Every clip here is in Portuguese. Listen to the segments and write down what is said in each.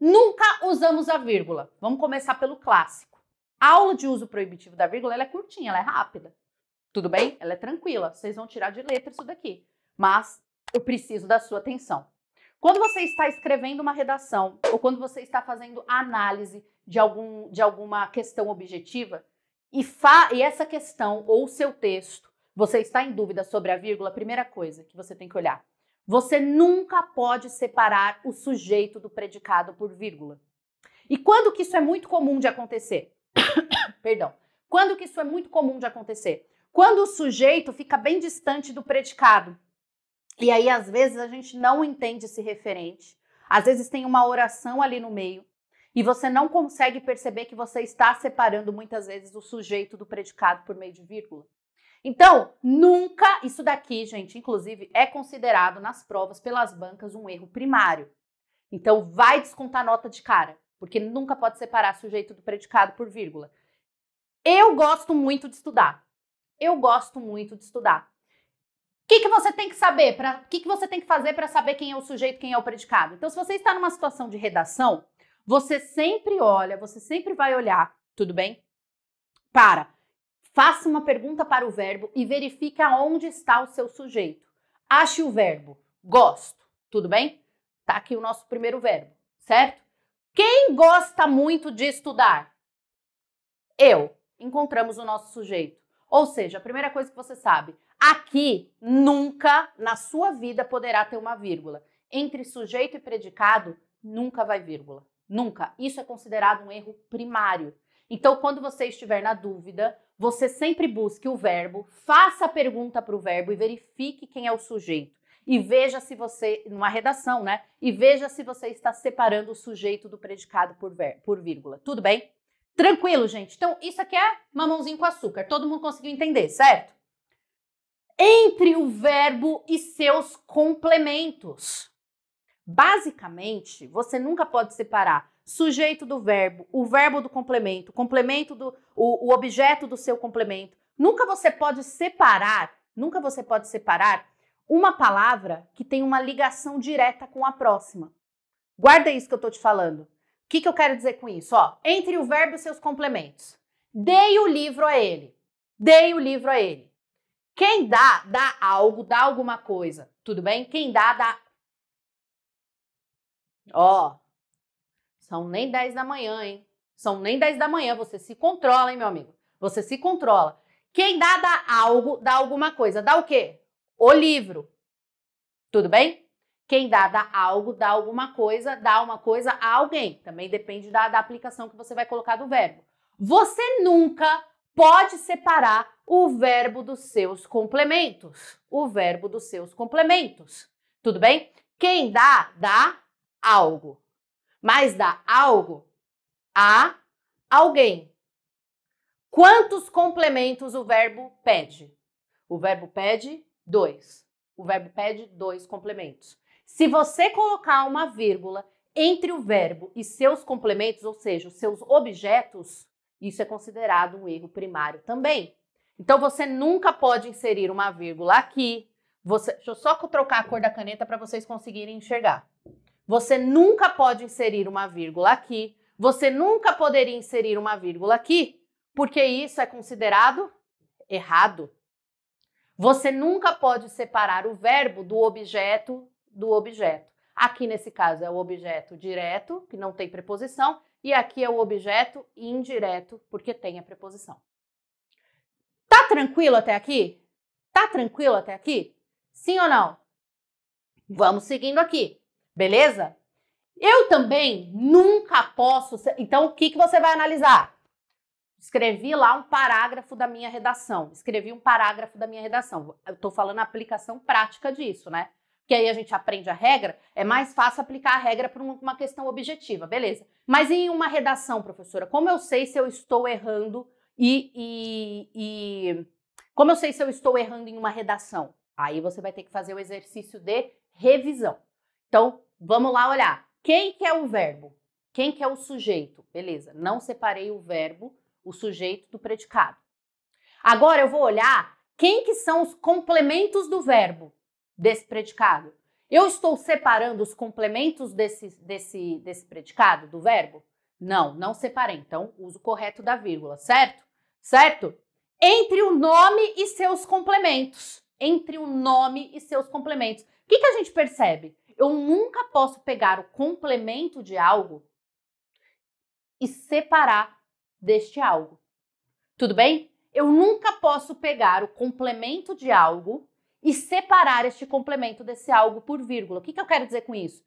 Nunca usamos a vírgula. Vamos começar pelo clássico. A aula de uso proibitivo da vírgula ela é curtinha, ela é rápida. Tudo bem? Ela é tranquila. Vocês vão tirar de letra isso daqui. Mas eu preciso da sua atenção. Quando você está escrevendo uma redação ou quando você está fazendo análise de, algum, de alguma questão objetiva e, e essa questão ou seu texto, você está em dúvida sobre a vírgula, a primeira coisa que você tem que olhar você nunca pode separar o sujeito do predicado por vírgula. E quando que isso é muito comum de acontecer? Perdão. Quando que isso é muito comum de acontecer? Quando o sujeito fica bem distante do predicado. E aí, às vezes, a gente não entende esse referente. Às vezes, tem uma oração ali no meio. E você não consegue perceber que você está separando muitas vezes o sujeito do predicado por meio de vírgula. Então, nunca, isso daqui, gente, inclusive, é considerado nas provas pelas bancas um erro primário. Então, vai descontar nota de cara, porque nunca pode separar sujeito do predicado por vírgula. Eu gosto muito de estudar. Eu gosto muito de estudar. O que, que você tem que saber? O que, que você tem que fazer para saber quem é o sujeito, quem é o predicado? Então, se você está numa situação de redação, você sempre olha, você sempre vai olhar, tudo bem? Para Faça uma pergunta para o verbo e verifique aonde está o seu sujeito. Ache o verbo gosto, tudo bem? Tá aqui o nosso primeiro verbo, certo? Quem gosta muito de estudar? Eu. Encontramos o nosso sujeito. Ou seja, a primeira coisa que você sabe, aqui nunca na sua vida poderá ter uma vírgula. Entre sujeito e predicado nunca vai vírgula. Nunca. Isso é considerado um erro primário. Então, quando você estiver na dúvida você sempre busque o verbo, faça a pergunta para o verbo e verifique quem é o sujeito. E veja se você, numa redação, né? E veja se você está separando o sujeito do predicado por, ver, por vírgula. Tudo bem? Tranquilo, gente. Então, isso aqui é mamãozinho com açúcar. Todo mundo conseguiu entender, certo? Entre o verbo e seus complementos. Basicamente, você nunca pode separar sujeito do verbo, o verbo do complemento, complemento do o, o objeto do seu complemento. Nunca você pode separar, nunca você pode separar uma palavra que tem uma ligação direta com a próxima. Guarda isso que eu estou te falando. O que, que eu quero dizer com isso? Ó, entre o verbo e seus complementos. Dei o livro a ele. Dei o livro a ele. Quem dá, dá algo, dá alguma coisa. Tudo bem? Quem dá, dá. Ó, são nem 10 da manhã, hein? São nem 10 da manhã. Você se controla, hein, meu amigo? Você se controla. Quem dá, dá algo, dá alguma coisa. Dá o quê? O livro. Tudo bem? Quem dá, dá algo, dá alguma coisa, dá uma coisa a alguém. Também depende da, da aplicação que você vai colocar do verbo. Você nunca pode separar o verbo dos seus complementos. O verbo dos seus complementos. Tudo bem? Quem dá, dá algo mas dá algo a alguém. Quantos complementos o verbo pede? O verbo pede dois. O verbo pede dois complementos. Se você colocar uma vírgula entre o verbo e seus complementos, ou seja, os seus objetos, isso é considerado um erro primário também. Então você nunca pode inserir uma vírgula aqui. Você, deixa eu só trocar a cor da caneta para vocês conseguirem enxergar. Você nunca pode inserir uma vírgula aqui. Você nunca poderia inserir uma vírgula aqui, porque isso é considerado errado. Você nunca pode separar o verbo do objeto do objeto. Aqui nesse caso é o objeto direto, que não tem preposição, e aqui é o objeto indireto, porque tem a preposição. Tá tranquilo até aqui? Tá tranquilo até aqui? Sim ou não? Vamos seguindo aqui beleza? Eu também nunca posso. Ser... Então, o que, que você vai analisar? Escrevi lá um parágrafo da minha redação. Escrevi um parágrafo da minha redação. Eu estou falando a aplicação prática disso, né? que aí a gente aprende a regra, é mais fácil aplicar a regra para uma questão objetiva, beleza. Mas em uma redação, professora, como eu sei se eu estou errando e, e, e, como eu sei se eu estou errando em uma redação? Aí você vai ter que fazer o exercício de revisão. Então, Vamos lá olhar. Quem que é o verbo? Quem que é o sujeito? Beleza, não separei o verbo, o sujeito do predicado. Agora eu vou olhar quem que são os complementos do verbo desse predicado. Eu estou separando os complementos desse, desse, desse predicado, do verbo? Não, não separei. Então, uso correto da vírgula, certo? Certo? Entre o nome e seus complementos. Entre o nome e seus complementos. O que, que a gente percebe? Eu nunca posso pegar o complemento de algo e separar deste algo. Tudo bem? Eu nunca posso pegar o complemento de algo e separar este complemento desse algo por vírgula. O que, que eu quero dizer com isso?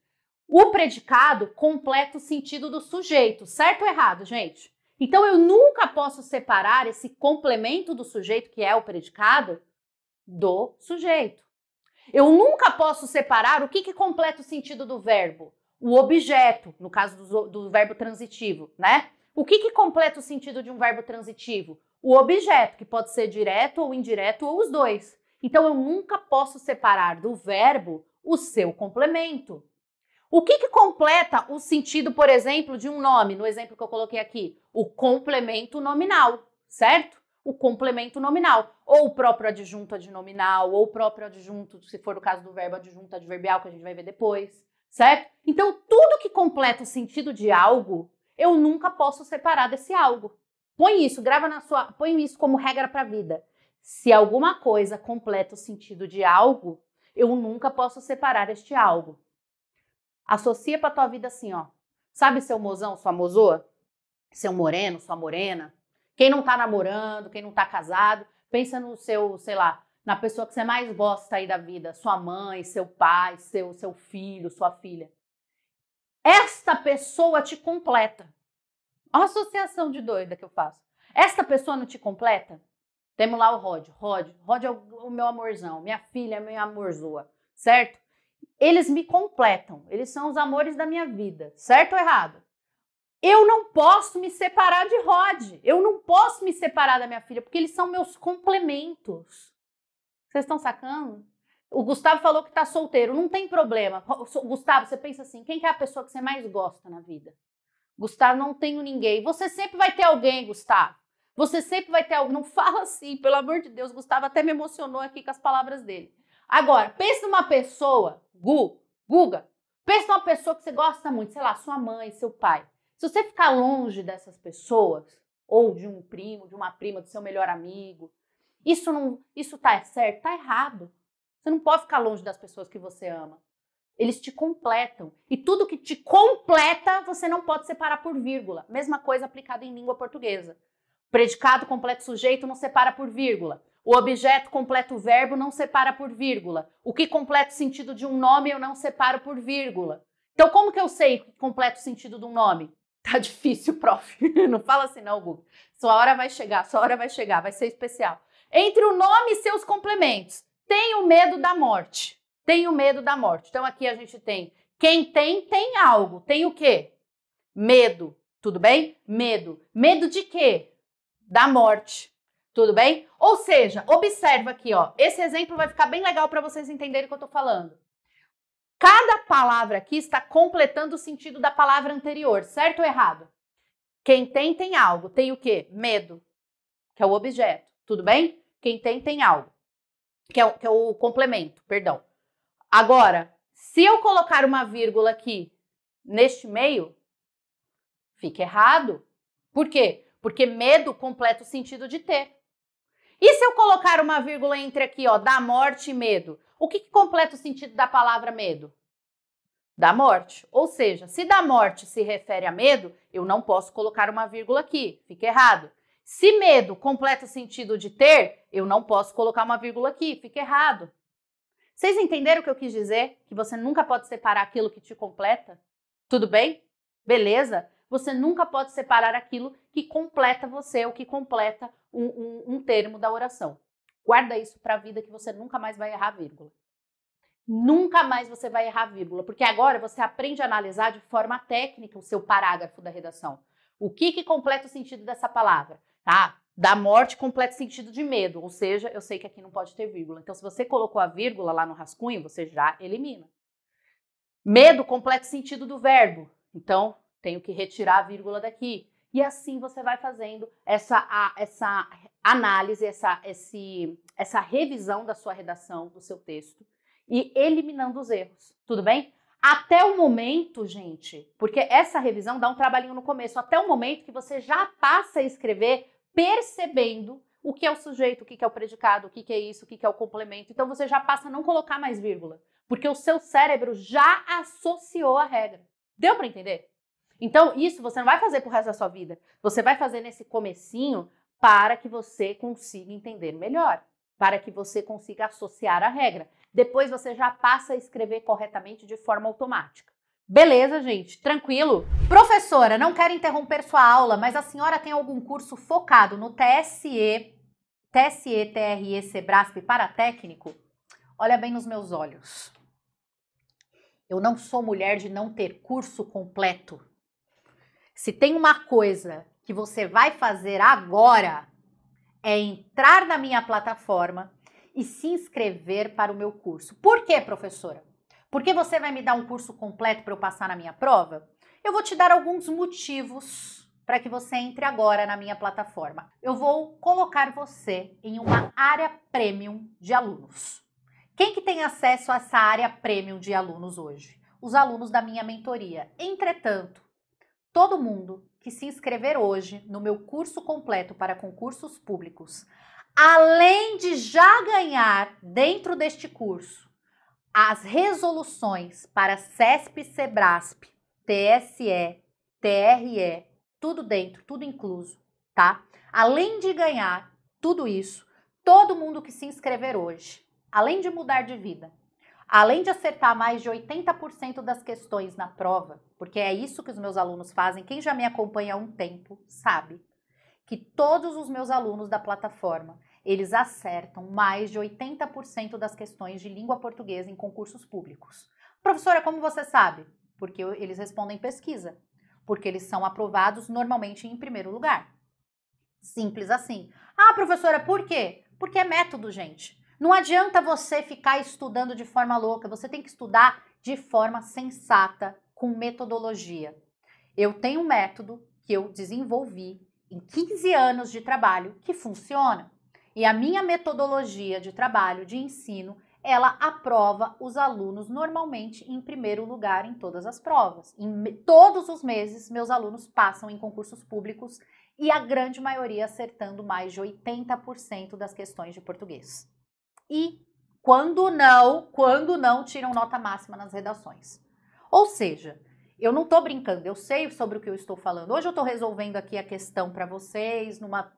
O predicado completa o sentido do sujeito, certo ou errado, gente? Então eu nunca posso separar esse complemento do sujeito, que é o predicado, do sujeito. Eu nunca posso separar o que, que completa o sentido do verbo. O objeto, no caso do, do verbo transitivo, né? O que, que completa o sentido de um verbo transitivo? O objeto, que pode ser direto ou indireto, ou os dois. Então eu nunca posso separar do verbo o seu complemento. O que, que completa o sentido, por exemplo, de um nome? No exemplo que eu coloquei aqui, o complemento nominal, certo? o complemento nominal, ou o próprio adjunto adnominal, ou o próprio adjunto, se for o caso do verbo adjunto adverbial, que a gente vai ver depois, certo? Então, tudo que completa o sentido de algo, eu nunca posso separar desse algo. Põe isso, grava na sua, põe isso como regra para a vida. Se alguma coisa completa o sentido de algo, eu nunca posso separar este algo. Associa para tua vida assim, ó. Sabe seu mozão, sua mozoa? Seu moreno, sua morena? Quem não tá namorando, quem não tá casado, pensa no seu, sei lá, na pessoa que você mais gosta aí da vida, sua mãe, seu pai, seu, seu filho, sua filha. Esta pessoa te completa. Olha a associação de doida que eu faço. Esta pessoa não te completa? Temos lá o Rod. Rod, Rod é o, meu amorzão, minha filha, é minha amorzoa, certo? Eles me completam, eles são os amores da minha vida, certo ou errado? Eu não posso me separar de Rod. Eu não posso me separar da minha filha, porque eles são meus complementos. Vocês estão sacando? O Gustavo falou que tá solteiro, não tem problema. Gustavo, você pensa assim: quem que é a pessoa que você mais gosta na vida? Gustavo, não tenho ninguém. Você sempre vai ter alguém, Gustavo. Você sempre vai ter alguém. Não fala assim, pelo amor de Deus. Gustavo até me emocionou aqui com as palavras dele. Agora, pensa numa pessoa, Gu, Guga, pensa numa pessoa que você gosta muito, sei lá, sua mãe, seu pai. Se você ficar longe dessas pessoas, ou de um primo, de uma prima, do seu melhor amigo, isso não, isso tá certo, tá errado. Você não pode ficar longe das pessoas que você ama. Eles te completam. E tudo que te completa, você não pode separar por vírgula. Mesma coisa aplicada em língua portuguesa. Predicado completo sujeito não separa por vírgula. O objeto completo verbo não separa por vírgula. O que completa o sentido de um nome eu não separo por vírgula. Então como que eu sei que completa o sentido de um nome? Tá difícil, prof. não fala assim, não, Google. Sua hora vai chegar, sua hora vai chegar, vai ser especial. Entre o nome e seus complementos. Tenho medo da morte. Tenho medo da morte. Então aqui a gente tem quem tem, tem algo. Tem o quê? Medo. Tudo bem? Medo. Medo de quê? Da morte. Tudo bem? Ou seja, observa aqui, ó. Esse exemplo vai ficar bem legal para vocês entenderem o que eu tô falando. Cada palavra aqui está completando o sentido da palavra anterior, certo ou errado? Quem tem, tem algo. Tem o quê? Medo, que é o objeto. Tudo bem? Quem tem, tem algo, que é o, que é o complemento, perdão. Agora, se eu colocar uma vírgula aqui neste meio, fica errado. Por quê? Porque medo completa o sentido de ter. E se eu colocar uma vírgula entre aqui, ó, da morte e medo? O que, que completa o sentido da palavra medo? da morte. Ou seja, se da morte se refere a medo, eu não posso colocar uma vírgula aqui, fica errado. Se medo completa o sentido de ter, eu não posso colocar uma vírgula aqui, fica errado. Vocês entenderam o que eu quis dizer? Que você nunca pode separar aquilo que te completa? Tudo bem? Beleza? Você nunca pode separar aquilo que completa você, o que completa um, um, um termo da oração. Guarda isso para a vida que você nunca mais vai errar vírgula. Nunca mais você vai errar vírgula, porque agora você aprende a analisar de forma técnica o seu parágrafo da redação. O que, que completa o sentido dessa palavra? Tá? Da morte completa o sentido de medo, ou seja, eu sei que aqui não pode ter vírgula. Então, se você colocou a vírgula lá no rascunho, você já elimina. Medo completa o sentido do verbo, então tenho que retirar a vírgula daqui. E assim você vai fazendo essa, essa análise, essa, esse, essa revisão da sua redação, do seu texto e eliminando os erros, tudo bem? Até o momento, gente, porque essa revisão dá um trabalhinho no começo, até o momento que você já passa a escrever percebendo o que é o sujeito, o que é o predicado, o que é isso, o que é o complemento. Então você já passa a não colocar mais vírgula, porque o seu cérebro já associou a regra. Deu para entender? Então isso você não vai fazer pro resto da sua vida. Você vai fazer nesse comecinho para que você consiga entender melhor, para que você consiga associar a regra. Depois você já passa a escrever corretamente de forma automática. Beleza, gente? Tranquilo? Professora, não quero interromper sua aula, mas a senhora tem algum curso focado no TSE, TSE, TRE, Sebrasp para técnico? Olha bem nos meus olhos. Eu não sou mulher de não ter curso completo. Se tem uma coisa que você vai fazer agora é entrar na minha plataforma, e se inscrever para o meu curso. Por quê, professora? Porque você vai me dar um curso completo para eu passar na minha prova? Eu vou te dar alguns motivos para que você entre agora na minha plataforma. Eu vou colocar você em uma área premium de alunos. Quem que tem acesso a essa área premium de alunos hoje? Os alunos da minha mentoria. Entretanto, todo mundo que se inscrever hoje no meu curso completo para concursos públicos além de já ganhar dentro deste curso as resoluções para CESP, SEBRASP, TSE, TRE, tudo dentro, tudo incluso, tá? Além de ganhar tudo isso, todo mundo que se inscrever hoje, além de mudar de vida, além de acertar mais de 80% das questões na prova, porque é isso que os meus alunos fazem, quem já me acompanha há um tempo sabe que todos os meus alunos da plataforma, eles acertam mais de 80% das questões de língua portuguesa em concursos públicos. Professora, como você sabe? Porque eles respondem pesquisa, porque eles são aprovados normalmente em primeiro lugar. Simples assim. Ah, professora, por quê? Porque é método, gente. Não adianta você ficar estudando de forma louca, você tem que estudar de forma sensata, com metodologia. Eu tenho um método que eu desenvolvi em 15 anos de trabalho que funciona. E a minha metodologia de trabalho, de ensino, ela aprova os alunos normalmente em primeiro lugar em todas as provas. Em todos os meses, meus alunos passam em concursos públicos e a grande maioria acertando mais de 80% das questões de português. E quando não, quando não, tiram nota máxima nas redações. Ou seja, eu não estou brincando, eu sei sobre o que eu estou falando. Hoje eu estou resolvendo aqui a questão para vocês numa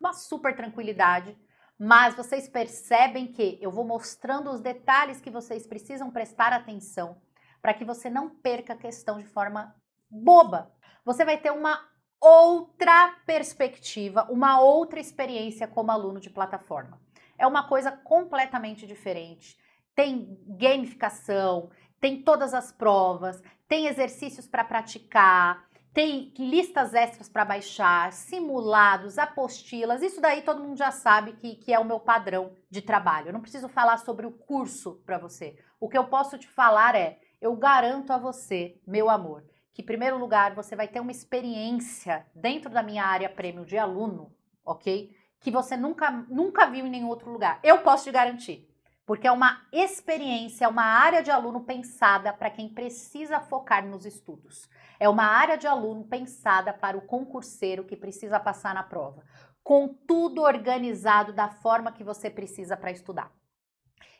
uma super tranquilidade, mas vocês percebem que eu vou mostrando os detalhes que vocês precisam prestar atenção para que você não perca a questão de forma boba. Você vai ter uma outra perspectiva, uma outra experiência como aluno de plataforma. É uma coisa completamente diferente. Tem gamificação, tem todas as provas, tem exercícios para praticar, tem listas extras para baixar, simulados, apostilas, isso daí todo mundo já sabe que, que é o meu padrão de trabalho. Eu não preciso falar sobre o curso para você. O que eu posso te falar é: eu garanto a você, meu amor, que, em primeiro lugar, você vai ter uma experiência dentro da minha área prêmio de aluno, ok? Que você nunca, nunca viu em nenhum outro lugar. Eu posso te garantir porque é uma experiência, é uma área de aluno pensada para quem precisa focar nos estudos. É uma área de aluno pensada para o concurseiro que precisa passar na prova, com tudo organizado da forma que você precisa para estudar.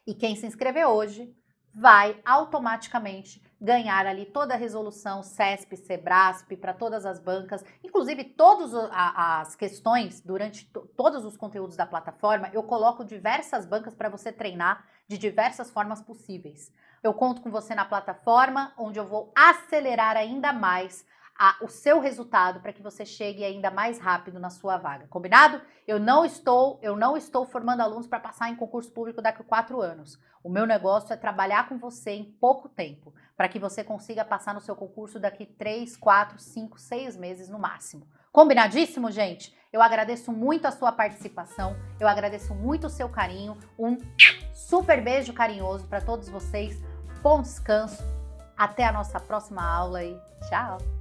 E quem se inscrever hoje vai automaticamente ganhar ali toda a resolução CESP, SEBRASP, para todas as bancas, inclusive todas as questões, durante todos os conteúdos da plataforma, eu coloco diversas bancas para você treinar de diversas formas possíveis. Eu conto com você na plataforma, onde eu vou acelerar ainda mais a, o seu resultado para que você chegue ainda mais rápido na sua vaga. Combinado? Eu não estou, eu não estou formando alunos para passar em concurso público daqui a quatro anos. O meu negócio é trabalhar com você em pouco tempo, para que você consiga passar no seu concurso daqui três, quatro, cinco, seis meses no máximo. Combinadíssimo, gente? Eu agradeço muito a sua participação, eu agradeço muito o seu carinho. Um super beijo carinhoso para todos vocês. Bom descanso. Até a nossa próxima aula e tchau!